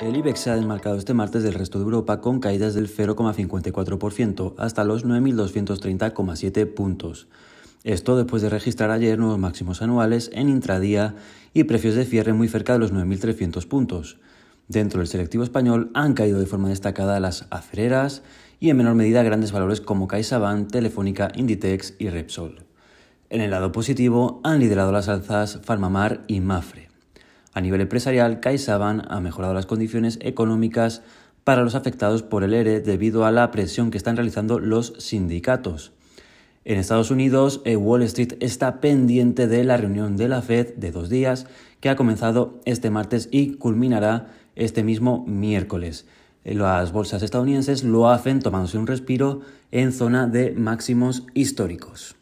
El IBEX se ha desmarcado este martes del resto de Europa con caídas del 0,54% hasta los 9.230,7 puntos. Esto después de registrar ayer nuevos máximos anuales en intradía y precios de cierre muy cerca de los 9.300 puntos. Dentro del selectivo español han caído de forma destacada las acereras y en menor medida grandes valores como CaixaBank, Telefónica, Inditex y Repsol. En el lado positivo han liderado las alzas Farmamar y Mafre. A nivel empresarial, CaixaBank ha mejorado las condiciones económicas para los afectados por el ERE e debido a la presión que están realizando los sindicatos. En Estados Unidos, eh, Wall Street está pendiente de la reunión de la Fed de dos días que ha comenzado este martes y culminará este mismo miércoles. Eh, las bolsas estadounidenses lo hacen tomándose un respiro en zona de máximos históricos.